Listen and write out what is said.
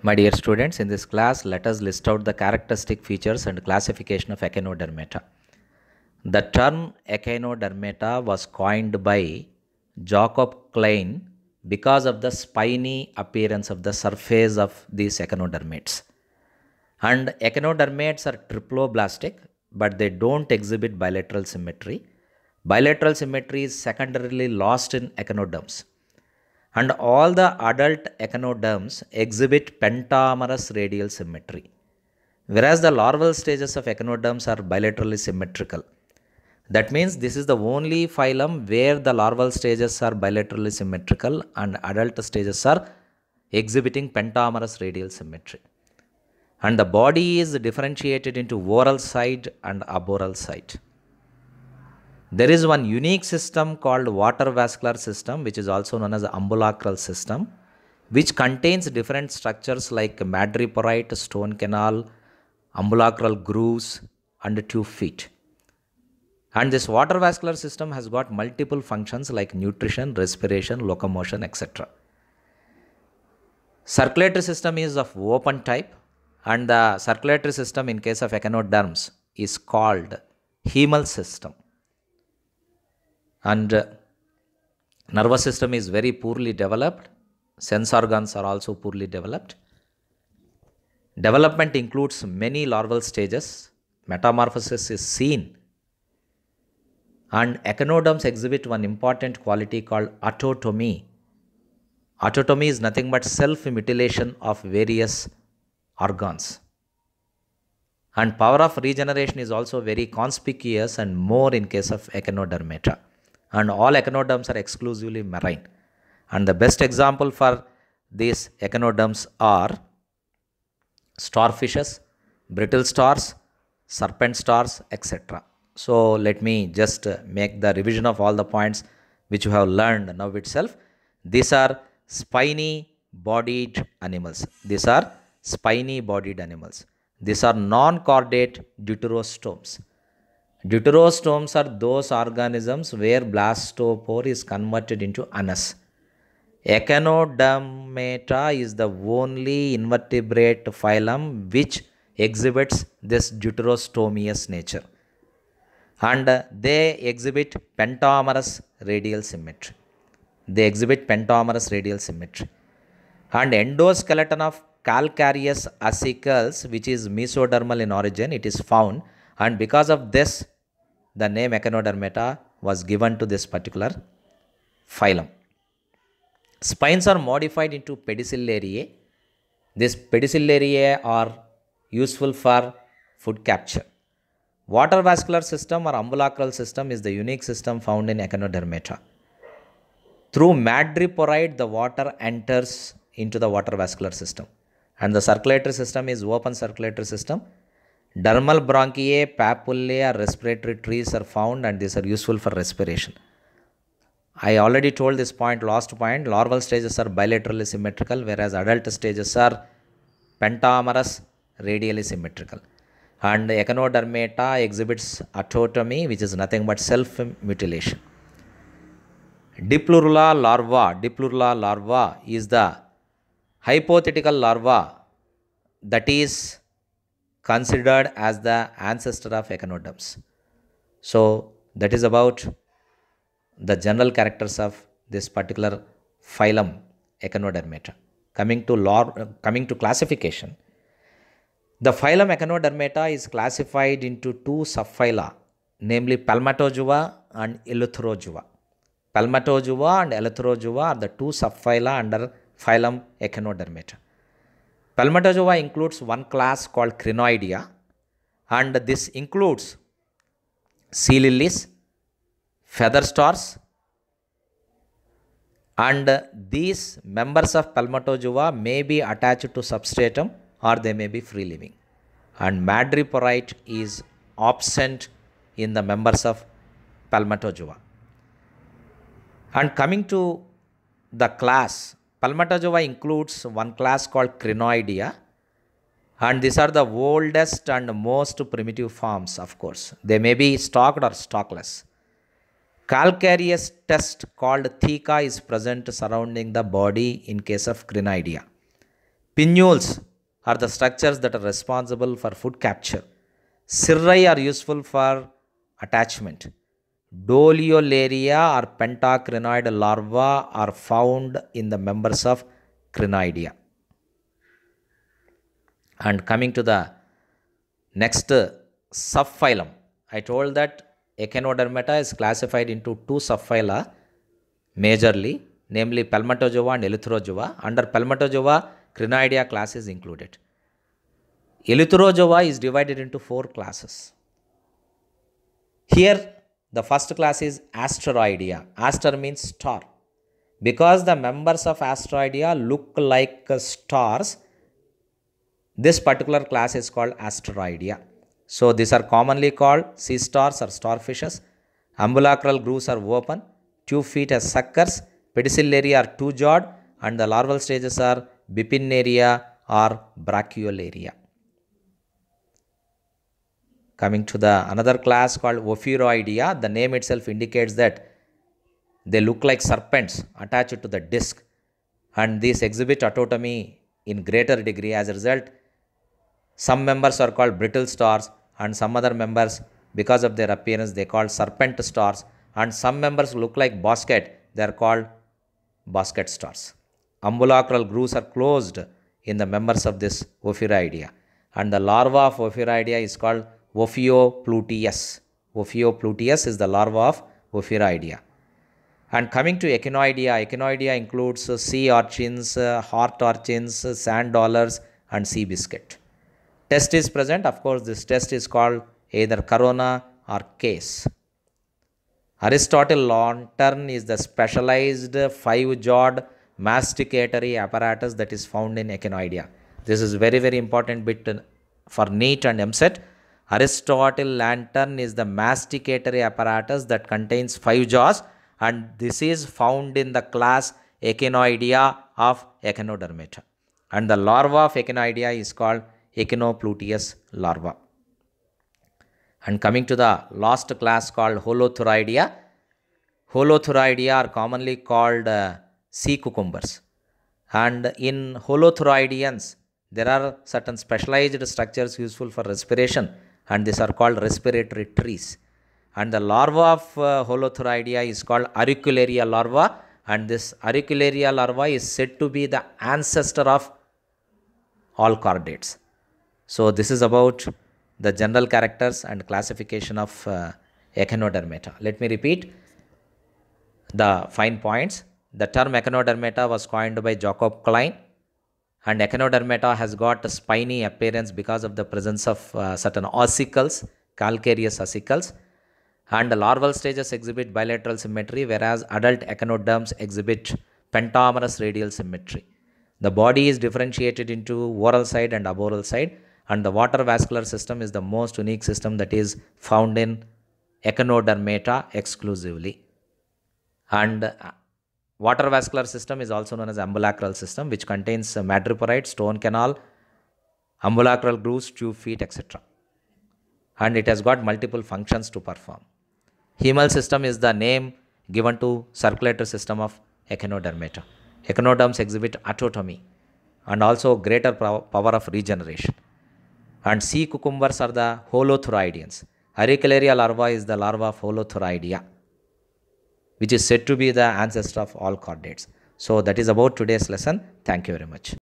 My dear students, in this class, let us list out the characteristic features and classification of echinodermata. The term echinodermata was coined by Jacob Klein because of the spiny appearance of the surface of these echinodermates. And echinodermates are triploblastic, but they don't exhibit bilateral symmetry. Bilateral symmetry is secondarily lost in echinoderms and all the adult echinoderms exhibit pentamerous radial symmetry, whereas the larval stages of echinoderms are bilaterally symmetrical. That means this is the only phylum where the larval stages are bilaterally symmetrical and adult stages are exhibiting pentamerous radial symmetry. And the body is differentiated into oral side and aboral side. There is one unique system called water vascular system which is also known as ambulacral system which contains different structures like madreporite, stone canal, ambulacral grooves and tube feet. And this water vascular system has got multiple functions like nutrition, respiration, locomotion, etc. Circulatory system is of open type and the circulatory system in case of echinoderms is called hemal system and uh, nervous system is very poorly developed sense organs are also poorly developed development includes many larval stages metamorphosis is seen and echinoderms exhibit one important quality called autotomy. Autotomy is nothing but self-mutilation of various organs. And power of regeneration is also very conspicuous and more in case of echinodermata and all echinoderms are exclusively marine. And the best example for these echinoderms are starfishes, brittle stars, serpent stars, etc. So let me just make the revision of all the points which you have learned now itself. These are spiny bodied animals. These are spiny bodied animals. These are non-chordate deuterostomes. Deuterostomes are those organisms where blastopore is converted into anus. Echinodermata is the only invertebrate phylum which exhibits this deuterostomous nature. And they exhibit pentamerous radial symmetry. They exhibit pentamerous radial symmetry. And endoskeleton of calcareous acicles, which is mesodermal in origin, it is found and because of this the name echinodermata was given to this particular phylum. Spines are modified into pedicellariae. These pedicellariae are useful for food capture. Water vascular system or umbilical system is the unique system found in echinodermata. Through madreporite, the water enters into the water vascular system and the circulatory system is open circulatory system Dermal bronchiae, papullae or respiratory trees are found and these are useful for respiration. I already told this point, last point, larval stages are bilaterally symmetrical whereas adult stages are pentamerous, radially symmetrical. And echinodermata exhibits autotomy which is nothing but self-mutilation. Diplurula larva, Diplurula larva is the hypothetical larva that is considered as the ancestor of echinoderms. So that is about the general characters of this particular phylum Echinodermata. Coming to law, coming to classification, the phylum Echinodermata is classified into two subphyla, namely Palmatojua and Eleutherozoa. Palmatojua and Eleutherozoa are the two subphyla under phylum Echinodermata. Palmatozoa includes one class called Crinoidea and this includes sea lilies, feather stars and these members of Palmatozoa may be attached to substratum or they may be free living and madreporite is absent in the members of Palmatozoa. And coming to the class Palmatozoa includes one class called Crinoidea and these are the oldest and most primitive forms of course. They may be stalked or stalkless. Calcareous test called theca is present surrounding the body in case of Crinoidea. Pinules are the structures that are responsible for food capture. Cirri are useful for attachment. Doliolaria or pentacrinoid larvae are found in the members of crinoidea. And coming to the next subphylum, I told that Echinodermata is classified into two subphyla majorly, namely Palmatozoa and Elytrozoa. Under Palmatozoa, Crinoidea class is included. Elytrozoa is divided into four classes. Here, the first class is Asteroidea. Aster means star. Because the members of Asteroidea look like stars, this particular class is called Asteroidea. So these are commonly called sea stars or starfishes. Ambulacral grooves are open, two feet as suckers, Pedicellaria are two-jawed and the larval stages are bipinnaria or brachiolaria. Coming to the another class called Ophiroidea, the name itself indicates that they look like serpents attached to the disc and these exhibit autotomy in greater degree. As a result, some members are called brittle stars and some other members because of their appearance they called serpent stars and some members look like basket they are called basket stars. Ambulacral grooves are closed in the members of this Ophiridea and the larva of Ophiridea is called Ophiopluteus. Ophiopluteus is the larva of Ophiridia. And coming to Echinoidea, Echinoidea includes sea urchins, heart urchins, sand dollars and sea biscuit. Test is present. Of course, this test is called either corona or case. Aristotle lantern is the specialized five-jawed masticatory apparatus that is found in Echinoidea. This is very, very important bit for NEET and MSET. Aristotle lantern is the masticatory apparatus that contains five jaws and this is found in the class Echinoidea of Echinodermata. And the larva of Echinoidea is called Echinopluteus larva. And coming to the last class called Holothuridea, Holothuridea are commonly called uh, sea cucumbers. And in Holothuridans, there are certain specialized structures useful for respiration and these are called respiratory trees. And the larva of uh, is called Auricularia larva and this Auricularia larva is said to be the ancestor of all chordates. So this is about the general characters and classification of uh, Echinodermata. Let me repeat the fine points. The term Echinodermata was coined by Jacob Klein and echinodermata has got a spiny appearance because of the presence of uh, certain ossicles, calcareous ossicles. And the larval stages exhibit bilateral symmetry, whereas adult echinoderms exhibit pentamerous radial symmetry. The body is differentiated into oral side and aboral side, and the water vascular system is the most unique system that is found in echinodermata exclusively. And uh, Water vascular system is also known as ambulacral system, which contains uh, madreporite, stone canal, ambulacral grooves, tube feet, etc. And it has got multiple functions to perform. Hemal system is the name given to circulatory system of echinodermata. Echinoderms exhibit autotomy and also greater power of regeneration. And sea cucumbers are the holothuroidians. Aricularia larva is the larva of holothuroidea which is said to be the ancestor of all chordates. So that is about today's lesson. Thank you very much.